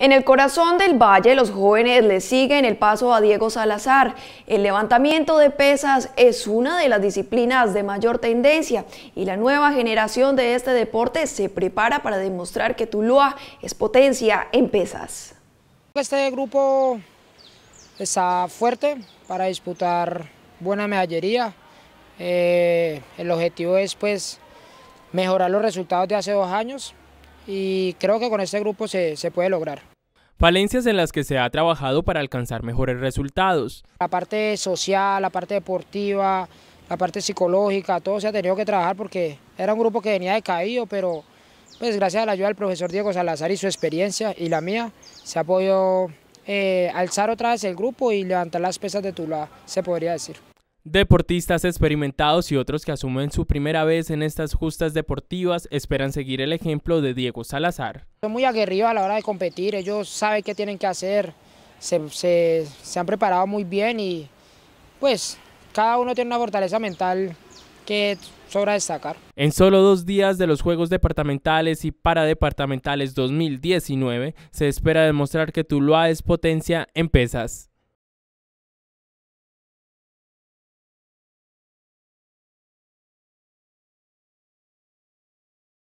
En el corazón del valle, los jóvenes le siguen el paso a Diego Salazar. El levantamiento de pesas es una de las disciplinas de mayor tendencia y la nueva generación de este deporte se prepara para demostrar que Tuluá es potencia en pesas. Este grupo está fuerte para disputar buena medallería. Eh, el objetivo es pues mejorar los resultados de hace dos años y creo que con este grupo se puede lograr. Palencias en las que se ha trabajado para alcanzar mejores resultados. La parte social, la parte deportiva, la parte psicológica, todo se ha tenido que trabajar porque era un grupo que venía decaído, pero pues gracias a la ayuda del profesor Diego Salazar y su experiencia y la mía, se ha podido eh, alzar otra vez el grupo y levantar las pesas de Tula, se podría decir. Deportistas experimentados y otros que asumen su primera vez en estas justas deportivas esperan seguir el ejemplo de Diego Salazar. Son muy aguerridos a la hora de competir, ellos saben qué tienen que hacer, se, han preparado muy bien y pues cada uno tiene una fortaleza mental que sobra destacar. En solo dos días de los Juegos Departamentales y Paradepartamentales 2019 se espera demostrar que Tuluá es potencia en pesas.